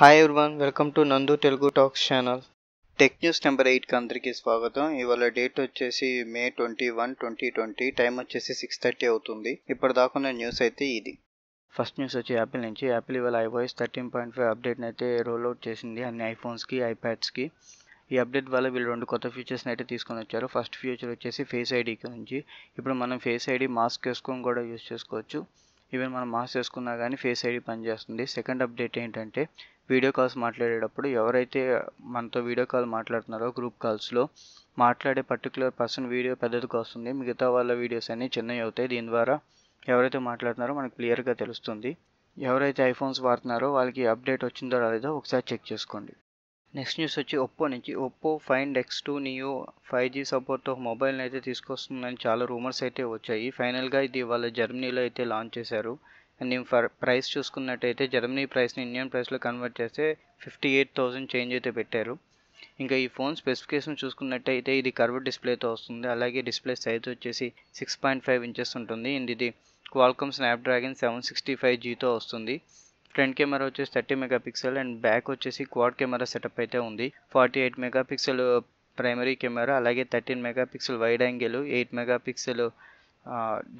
hi everyone welcome to Nandu Telugu talks channel tech news number ఎయిట్కి అందరికీ స్వాగతం ఇవాళ డేట్ వచ్చేసి May twenty one twenty twenty time వచ్చేసి సిక్స్ థర్టీ అవుతుంది ఇప్పటిదాకా న్యూస్ అయితే ఇది ఫస్ట్ న్యూస్ వచ్చి యాపిల్ నుంచి యాపిల్ ఇవాళ ఐవాయిస్ థర్టీన్ పాయింట్ ఫైవ్ అప్డేట్ని అయితే రోల్ అవుట్ చేసింది అన్ని ఐఫోన్స్కి ఐప్యాడ్స్కి ఈ అప్డేట్ వల్ల వీళ్ళు రెండు కొత్త ఫీచర్స్ని అయితే తీసుకొని వచ్చారు ఫస్ట్ ఫీచర్ వచ్చేసి ఫేస్ ఐడి నుంచి ఇప్పుడు మనం ఫేస్ ఐడి మాస్క్ వేసుకొని కూడా యూస్ చేసుకోవచ్చు ఈవెన్ మనం మాస్క్ చేసుకున్నా కానీ ఫేస్ ఐడి పనిచేస్తుంది సెకండ్ అప్డేట్ ఏంటంటే వీడియో కాల్స్ మాట్లాడేటప్పుడు ఎవరైతే మనతో వీడియో కాల్ మాట్లాడుతున్నారో గ్రూప్ కాల్స్లో మాట్లాడే పర్టికులర్ పర్సన్ వీడియో పెద్దదిగా వస్తుంది మిగతా వాళ్ళ వీడియోస్ అన్నీ చిన్నవి అవుతాయి దీని ద్వారా ఎవరైతే మాట్లాడుతున్నారో మనకు క్లియర్గా తెలుస్తుంది ఎవరైతే ఐఫోన్స్ వాడుతున్నారో వాళ్ళకి అప్డేట్ వచ్చిందో రాలేదో ఒకసారి చెక్ చేసుకోండి నెక్స్ట్ న్యూస్ వచ్చి ఒప్పో నుంచి Oppo find X two neo five G సపోర్ట్తో ఒక మొబైల్ని అయితే తీసుకొస్తుందని చాలా రూమర్స్ అయితే వచ్చాయి ఫైనల్గా ఇది వాళ్ళ జర్మనీలో అయితే లాంచ్ చేశారు అండ్ నేను ప్రైస్ చూసుకున్నట్టయితే జర్మనీ ప్రైస్ని ఇండియన్ ప్రైస్లో కన్వర్ట్ చేస్తే ఫిఫ్టీ ఎయిట్ థౌసండ్ చేంజ్ అయితే పెట్టారు ఇంకా ఈ ఫోన్ స్పెసిఫికేషన్ చూసుకున్నట్టయితే ఇది కర్వ్ డిస్ప్లేతో వస్తుంది అలాగే డిస్ప్లే సైజ్ వచ్చేసి సిక్స్ పాయింట్ ఫైవ్ ఇంచెస్ ఉంటుంది అండ్ ఇది Qualcomm Snapdragon seven sixty five జీతో వస్తుంది ఫ్రంట్ కెమెరా వచ్చేసి thirty megapixel and back వచ్చేసి క్వాడ్ కెమెరా సెటప్ అయితే ఉంది forty eight megapixel primary camera అలాగే thirteen megapixel wide angle eight megapixel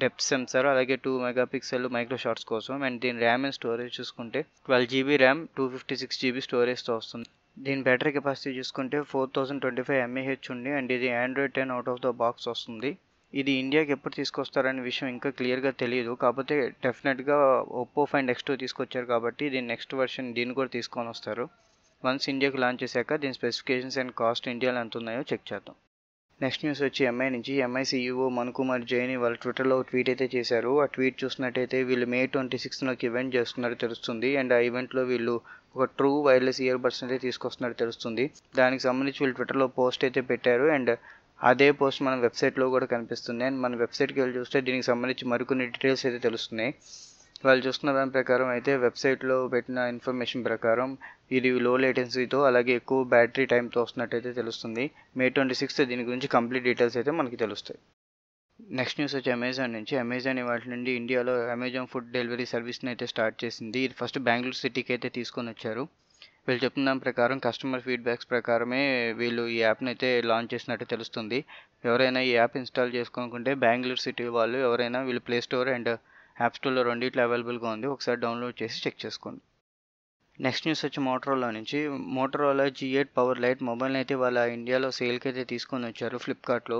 depth sensor అలాగే two megapixel micro shots కోసం and దీని RAM and storage చూసుకుంటే twelve GB RAM two fifty six GB స్టోరేజ్తో వస్తుంది దీని battery capacity చూసుకుంటే four thousand twenty five mAh ఉంది and ఇది Android ten out of the box వస్తుంది ఇది ఇండియాకి ఎప్పుడు తీసుకొస్తారనే విషయం ఇంకా క్లియర్గా తెలియదు కాకపోతే డెఫినెట్గా ఒప్పో ఫైండ్ నెక్స్ట్ టూ తీసుకొచ్చారు కాబట్టి దీని నెక్స్ట్ వర్షన్ దీన్ని కూడా తీసుకొని వస్తారు వన్స్ ఇండియాకి లాంచ్ చేశాక దీని స్పెసిఫికేషన్స్ అండ్ కాస్ట్ ఇండియాలో ఎంత ఉన్నాయో చెక్ చేద్దాం నెక్స్ట్ న్యూస్ వచ్చి ఎంఐ నుంచి ఎంఐ సీఈఓ e కుమార్ జైని వాళ్ళు ట్విట్టర్లో ట్వీట్ అయితే చేశారు ఆ ట్వీట్ చూసినట్టయితే వీళ్ళు మే ట్వంటీ సిక్స్త్న ఒక ఈవెంట్ చేస్తున్నారు తెలుస్తుంది అండ్ ఆ ఈవెంట్లో వీళ్ళు ఒక ట్రూ వైర్లెస్ ఇయర్ బడ్స్ అయితే తీసుకొస్తున్నారు తెలుస్తుంది దానికి సంబంధించి వీళ్ళు ట్విట్టర్లో పోస్ట్ అయితే పెట్టారు అండ్ అదే పోస్ట్ మన వెబ్సైట్లో కూడా కనిపిస్తుంది అండ్ మన వెబ్సైట్కి వెళ్ళి చూస్తే దీనికి సంబంధించి మరికొన్ని డీటెయిల్స్ అయితే తెలుస్తున్నాయి వాళ్ళు చూస్తున్న దాని ప్రకారం అయితే వెబ్సైట్లో పెట్టిన ఇన్ఫర్మేషన్ ప్రకారం ఇది లో లేటెన్సీతో అలాగే ఎక్కువ బ్యాటరీ టైంతో వస్తున్నట్టయితే తెలుస్తుంది మే ట్వంటీ సిక్స్త్ దీని గురించి కంప్లీట్ డీటెయిల్స్ అయితే మనకి తెలుస్తాయి నెక్స్ట్ న్యూస్ వచ్చి అమెజాన్ నుంచి అమెజాన్ వాటి నుండి ఇండియాలో అమెజాన్ ఫుడ్ డెలివరీ సర్వీస్ని అయితే స్టార్ట్ చేసింది ఇది ఫస్ట్ బెంగళూరు సిటీకి అయితే తీసుకొని వచ్చారు వీళ్ళు చెప్తున్న దాని ప్రకారం కస్టమర్ ఫీడ్బ్యాక్స్ ప్రకారమే వీళ్ళు ఈ యాప్ని అయితే లాంచ్ చేసినట్టు తెలుస్తుంది ఎవరైనా ఈ యాప్ ఇన్స్టాల్ చేసుకోనుకుంటే బెంగళూరు సిటీ వాళ్ళు ఎవరైనా వీళ్ళు ప్లే స్టోర్ అండ్ యాప్ స్టోర్లో రెండిట్లో అవైలబుల్గా ఉంది ఒకసారి డౌన్లోడ్ చేసి చెక్ చేసుకోండి నెక్స్ట్ న్యూస్ వచ్చి మోటరోలా నుంచి Motorola G eight power lite mobile అయితే వాళ్ళ ఇండియాలో సేల్కి అయితే తీసుకొని వచ్చారు ఫ్లిప్కార్ట్లో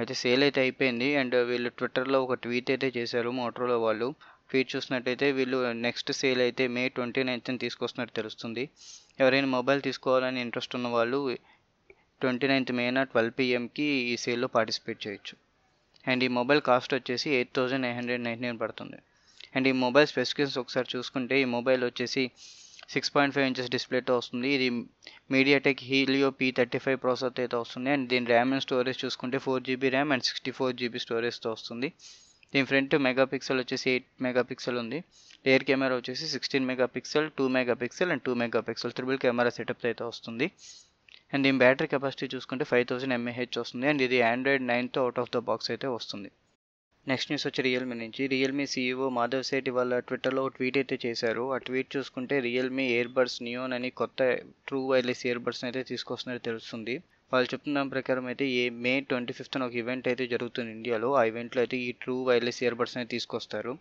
అయితే సేల్ అయితే అయిపోయింది అండ్ వీళ్ళు ట్విట్టర్లో ఒక ట్వీట్ అయితే చేశారు మోటరోలా వాళ్ళు ఫీడ్ చూసినట్టయితే వీళ్ళు నెక్స్ట్ సేల్ అయితే మే ట్వంటీ నైన్త్ని తీసుకొస్తున్నట్టు తెలుస్తుంది ఎవరైనా మొబైల్ తీసుకోవాలని ఇంట్రెస్ట్ ఉన్న వాళ్ళు ట్వంటీ నైన్త్ మేన ట్వెల్వ్ పిఎంకి ఈ సేల్లో పార్టిసిపేట్ చేయొచ్చు అండ్ ఈ మొబైల్ కాస్ట్ వచ్చేసి eight thousand nine hundred ninety nine పడుతుంది అండ్ ఈ మొబైల్ స్పెసిఫికేషన్స్ ఒకసారి చూసుకుంటే ఈ మొబైల్ వచ్చేసి సిక్స్ పాయింట్ ఫైవ్ ఇంచెస్ డిస్ప్లేతో వస్తుంది ఇది MediaTek Helio P thirty five process అయితే వస్తుంది అండ్ దీని ర్యామ్ అండ్ స్టోరేజ్ చూసుకుంటే four GB RAM and sixty four GB స్టోరేజ్తో వస్తుంది దీని ఫ్రంట్ మెగా పిక్సెల్ వచ్చేసి ఎయిట్ మెగా పిక్సెల్ ఉంది రేర్ కెమెరా వచ్చేసి sixteen megapixel two megapixel and two megapixel triple camera setup అయితే వస్తుంది and దీని బ్యాటరీ కెపాసిటీ చూసుకుంటే ఫైవ్ థౌసండ్ ఎంఏహెచ్ వస్తుంది అండ్ ఇది ఆండ్రాయిడ్ నైన్తో అవుట్ ఆఫ్ ద బాక్స్ అయితే వస్తుంది నెక్స్ట్ న్యూస్ వచ్చి రియల్మీ నుంచి Realme CEO e Madhav Sheth వాళ్ళ ట్విట్టర్లో ట్వీట్ అయితే చేశారు ఆ ట్వీట్ చూసుకుంటే రియల్మీ ఇయర్బడ్స్ నియోన్ అని కొత్త ట్రూ వైర్లెస్ ఇయర్బడ్స్ని అయితే తీసుకొస్తున్నట్టు తెలుస్తుంది వాళ్ళు చెప్తున్న ప్రకారం అయితే ఏ మే ట్వంటీ ఫిఫ్త్న ఒక ఈవెంట్ అయితే జరుగుతుంది ఇండియాలో ఆ ఈవెంట్లో అయితే ఈ ట్రూ వైర్లెస్ ఇయర్బడ్స్ అయితే తీసుకొస్తారు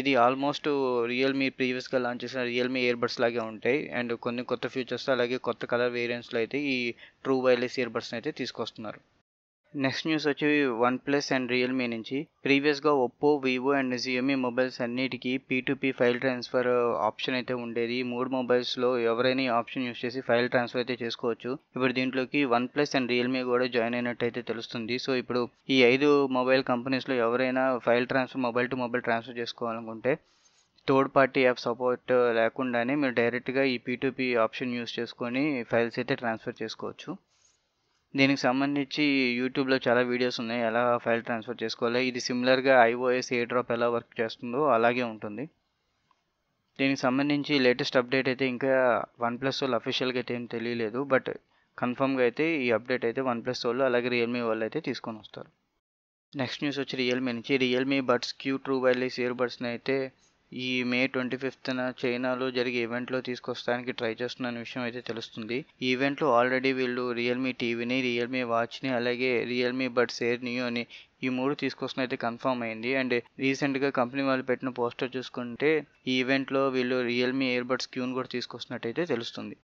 ఇది ఆల్మోస్ట్ రియల్మీ ప్రీవియస్గా లాంచ్ చేసిన రియల్మీ ఇయర్బడ్స్ లాగే ఉంటాయి అండ్ కొన్ని కొత్త ఫీచర్స్ అలాగే కొత్త కలర్ వేరియంట్స్లో అయితే ఈ ట్రూ వైర్లెస్ ఇయర్బడ్స్ని అయితే తీసుకొస్తున్నారు నెక్స్ట్ న్యూస్ వచ్చి వన్ ప్లస్ అండ్ రియల్మీ నుంచి ప్రీవియస్గా Oppo Vivo and Xiaomi mobiles అన్నిటికీ పీ ఫైల్ ట్రాన్స్ఫర్ ఆప్షన్ అయితే ఉండేది మూడు మొబైల్స్లో ఎవరైనా ఆప్షన్ యూస్ చేసి ఫైల్ ట్రాన్స్ఫర్ అయితే చేసుకోవచ్చు ఇప్పుడు దీంట్లోకి వన్ ప్లస్ అండ్ రియల్మీ కూడా జాయిన్ అయినట్టు అయితే తెలుస్తుంది సో ఇప్పుడు ఈ ఐదు మొబైల్ కంపెనీస్లో ఎవరైనా file transfer mobile to mobile transfer చేసుకోవాలనుకుంటే థర్డ్ పార్టీ యాప్ సపోర్ట్ లేకుండానే మీరు డైరెక్ట్గా ఈ పీ ఆప్షన్ యూస్ చేసుకొని ఫైల్స్ అయితే ట్రాన్స్ఫర్ చేసుకోవచ్చు దీనికి సంబంధించి యూట్యూబ్లో చాలా వీడియోస్ ఉన్నాయి ఎలా ఫైల్ ట్రాన్స్ఫర్ చేసుకోవాలి ఇది సిమిలర్గా ఐఓఎస్ ఏ డ్రాప్ ఎలా వర్క్ చేస్తుందో అలాగే ఉంటుంది దీనికి సంబంధించి లేటెస్ట్ అప్డేట్ అయితే ఇంకా వన్ ప్లస్ వాళ్ళు అఫీషియల్గా అయితే ఏం తెలియలేదు బట్ కన్ఫర్మ్గా అయితే ఈ అప్డేట్ అయితే వన్ ప్లస్ వాళ్ళు అలాగే రియల్మీ వాళ్ళు అయితే తీసుకొని వస్తారు నెక్స్ట్ న్యూస్ వచ్చి రియల్మీ నుంచి Realme Buds Q true wireless ఇయర్ బడ్స్ని అయితే ఈ మే ట్వంటీ ఫిఫ్త్న చైనాలో జరిగే ఈవెంట్లో తీసుకొస్తానికి ట్రై చేస్తున్న విషయం అయితే తెలుస్తుంది ఈ ఈవెంట్లో ఆల్రెడీ వీళ్ళు రియల్మీ టీవీని రియల్మీ వాచ్ని అలాగే రియల్మీ బడ్స్ ఎయిర్ అని ఈ మూడు తీసుకొస్తున్న అయితే కన్ఫర్మ్ అయింది అండ్ రీసెంట్గా కంపెనీ వాళ్ళు పెట్టిన పోస్టర్ చూసుకుంటే ఈ ఈవెంట్లో వీళ్ళు రియల్మీ ఇయర్ బడ్స్ క్యూన్ కూడా తీసుకొస్తున్నట్టయితే తెలుస్తుంది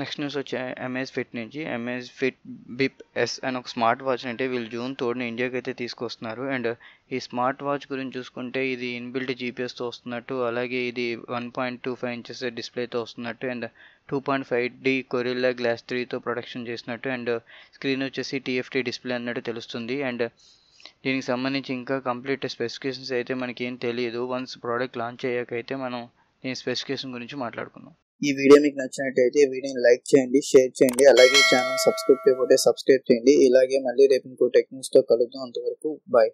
నెక్స్ట్ న్యూస్ వచ్చే ఎంఎస్ ఫిట్ నుంచి ఎంఎస్ ఫిట్ బిప్ ఎస్ అని ఒక స్మార్ట్ వాచ్ అంటే వీళ్ళు జూన్ తోడుని ఇండియాకి అయితే తీసుకొస్తున్నారు అండ్ ఈ స్మార్ట్ వాచ్ గురించి చూసుకుంటే ఇది ఇన్బిల్ట్ జీపీఎస్తో వస్తున్నట్టు అలాగే ఇది one point two five inches డిస్ప్లేతో వస్తున్నట్టు and two point five D Gorilla glass త్రీతో ప్రొడక్షన్ చేసినట్టు అండ్ స్క్రీన్ వచ్చేసి టీఎఫ్టీ డిస్ప్లే అన్నట్టు తెలుస్తుంది అండ్ దీనికి సంబంధించి ఇంకా కంప్లీట్ స్పెసిఫికేషన్స్ అయితే మనకి ఏం తెలియదు వన్స్ ప్రోడక్ట్ లాంచ్ అయ్యాకైతే మనం దీని స్పెసిఫికేషన్ గురించి మాట్లాడుకుందాం ఈ వీడియో మీకు నచ్చినట్టయితే వీడియోని లైక్ చేయండి షేర్ చేయండి అలాగే ఛానల్ సబ్స్క్రైబ్ చేయకపోతే సబ్స్క్రైబ్ చేయండి ఇలాగే మళ్ళీ రేపు ఇంకో టెక్నిక్స్తో కలుద్దాం అంతవరకు బాయ్